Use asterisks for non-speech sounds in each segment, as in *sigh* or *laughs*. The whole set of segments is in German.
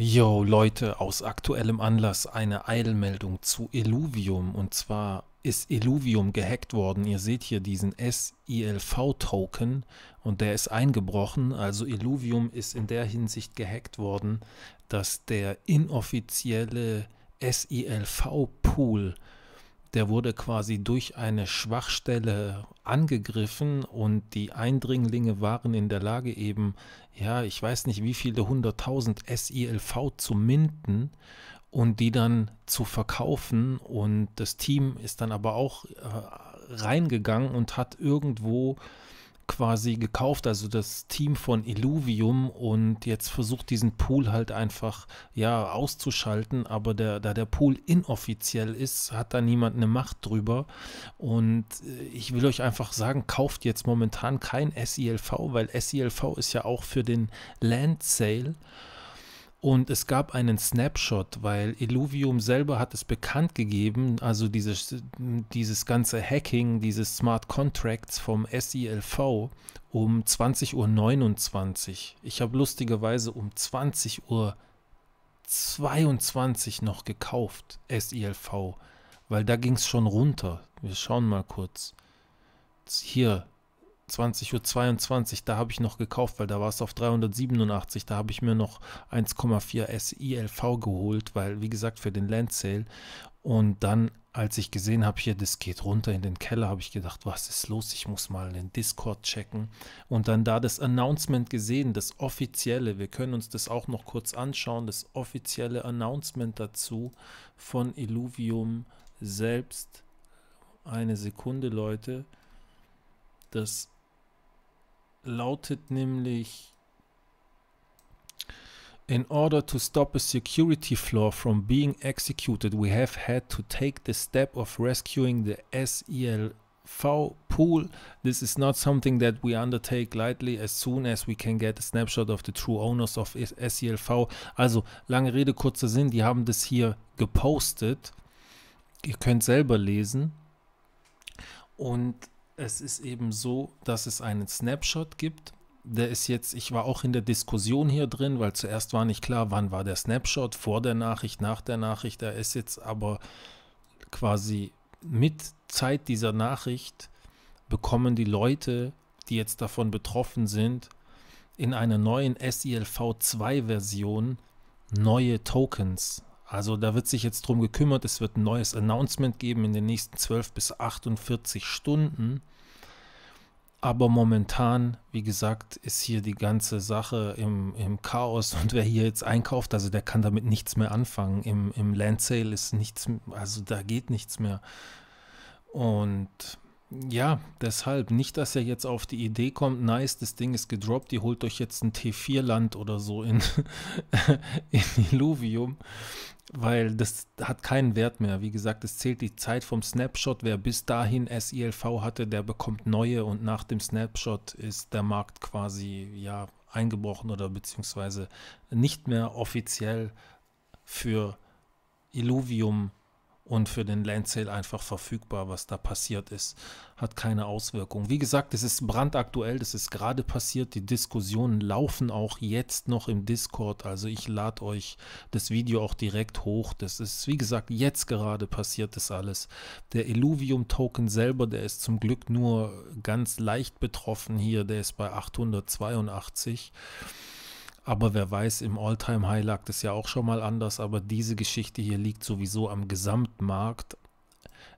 Yo Leute, aus aktuellem Anlass eine Eilmeldung zu Illuvium und zwar ist Illuvium gehackt worden. Ihr seht hier diesen SILV-Token und der ist eingebrochen. Also Illuvium ist in der Hinsicht gehackt worden, dass der inoffizielle SILV-Pool der wurde quasi durch eine Schwachstelle angegriffen und die Eindringlinge waren in der Lage eben, ja, ich weiß nicht wie viele hunderttausend SILV zu minden und die dann zu verkaufen und das Team ist dann aber auch äh, reingegangen und hat irgendwo quasi gekauft, also das Team von Illuvium und jetzt versucht diesen Pool halt einfach ja auszuschalten, aber der, da der Pool inoffiziell ist, hat da niemand eine Macht drüber und äh, ich will euch einfach sagen, kauft jetzt momentan kein SILV, weil SILV ist ja auch für den Land Sale und es gab einen Snapshot, weil Illuvium selber hat es bekannt gegeben, also dieses, dieses ganze Hacking, dieses Smart Contracts vom SILV um 20.29 Uhr. Ich habe lustigerweise um 20.22 Uhr noch gekauft, SILV, weil da ging es schon runter. Wir schauen mal kurz. Hier, 20.22 Uhr, da habe ich noch gekauft, weil da war es auf 387. Da habe ich mir noch 1,4 SILV geholt, weil, wie gesagt, für den Land Sale. Und dann, als ich gesehen habe, hier, das geht runter in den Keller, habe ich gedacht, was ist los? Ich muss mal den Discord checken. Und dann da das Announcement gesehen, das offizielle. Wir können uns das auch noch kurz anschauen, das offizielle Announcement dazu von Illuvium selbst. Eine Sekunde, Leute. Das lautet nämlich In order to stop a security flaw from being executed, we have had to take the step of rescuing the SELV pool. This is not something that we undertake lightly as soon as we can get a snapshot of the true owners of SELV. Also, lange Rede, kurzer Sinn, die haben das hier gepostet. Ihr könnt selber lesen. Und es ist eben so, dass es einen Snapshot gibt. Der ist jetzt, ich war auch in der Diskussion hier drin, weil zuerst war nicht klar, wann war der Snapshot, vor der Nachricht, nach der Nachricht. Er ist jetzt aber quasi mit Zeit dieser Nachricht bekommen die Leute, die jetzt davon betroffen sind, in einer neuen SILV2-Version neue Tokens. Also da wird sich jetzt drum gekümmert, es wird ein neues Announcement geben in den nächsten 12 bis 48 Stunden. Aber momentan, wie gesagt, ist hier die ganze Sache im, im Chaos und wer hier jetzt einkauft, also der kann damit nichts mehr anfangen. Im, im Land Sale ist nichts, also da geht nichts mehr. Und ja, deshalb nicht, dass er jetzt auf die Idee kommt, nice, das Ding ist gedroppt, ihr holt euch jetzt ein T4-Land oder so in, *laughs* in Illuvium weil das hat keinen Wert mehr. Wie gesagt, es zählt die Zeit vom Snapshot. Wer bis dahin SILV hatte, der bekommt neue und nach dem Snapshot ist der Markt quasi ja eingebrochen oder beziehungsweise nicht mehr offiziell für Illuvium und für den Landsale einfach verfügbar, was da passiert ist. Hat keine Auswirkung. Wie gesagt, es ist brandaktuell, das ist gerade passiert. Die Diskussionen laufen auch jetzt noch im Discord. Also ich lade euch das Video auch direkt hoch. Das ist, wie gesagt, jetzt gerade passiert das alles. Der Illuvium-Token selber, der ist zum Glück nur ganz leicht betroffen hier. Der ist bei 882. Aber wer weiß, im All-Time-High lag das ja auch schon mal anders. Aber diese Geschichte hier liegt sowieso am Gesamtmarkt.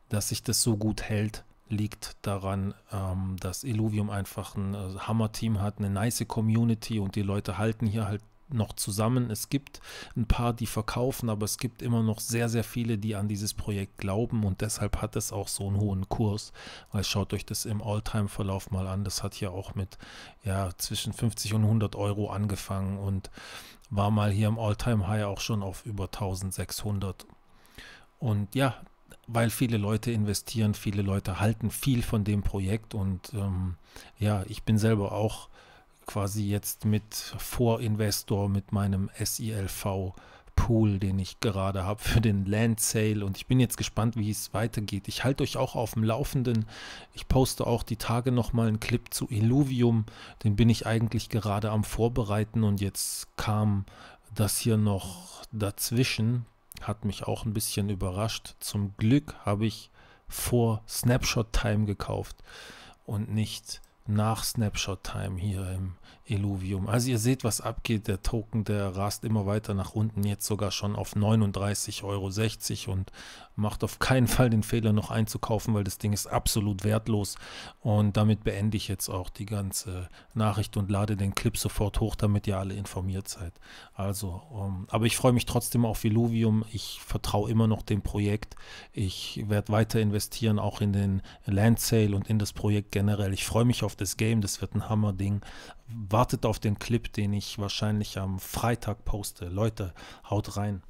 Dass sich das so gut hält, liegt daran, ähm, dass Illuvium einfach ein äh, Hammer-Team hat, eine nice Community und die Leute halten hier halt noch zusammen. Es gibt ein paar, die verkaufen, aber es gibt immer noch sehr, sehr viele, die an dieses Projekt glauben und deshalb hat es auch so einen hohen Kurs. Weil schaut euch das im Alltime-Verlauf mal an. Das hat hier auch mit ja, zwischen 50 und 100 Euro angefangen und war mal hier im Alltime-High auch schon auf über 1600. Und ja, weil viele Leute investieren, viele Leute halten viel von dem Projekt und ähm, ja, ich bin selber auch quasi jetzt mit Vorinvestor, mit meinem SILV Pool, den ich gerade habe für den Land Sale und ich bin jetzt gespannt, wie es weitergeht. Ich halte euch auch auf dem Laufenden. Ich poste auch die Tage nochmal einen Clip zu Illuvium. Den bin ich eigentlich gerade am Vorbereiten und jetzt kam das hier noch dazwischen. Hat mich auch ein bisschen überrascht. Zum Glück habe ich vor Snapshot Time gekauft und nicht nach Snapshot Time hier im Illuvium. Also ihr seht, was abgeht. Der Token, der rast immer weiter nach unten, jetzt sogar schon auf 39,60 Euro und macht auf keinen Fall den Fehler noch einzukaufen, weil das Ding ist absolut wertlos. Und damit beende ich jetzt auch die ganze Nachricht und lade den Clip sofort hoch, damit ihr alle informiert seid. Also, um, ähm, aber ich freue mich trotzdem auf Illuvium. Ich vertraue immer noch dem Projekt. Ich werde weiter investieren, auch in den Land Sale und in das Projekt generell. Ich freue mich auf auf das Game, das wird ein Hammer-Ding. Wartet auf den Clip, den ich wahrscheinlich am Freitag poste. Leute, haut rein.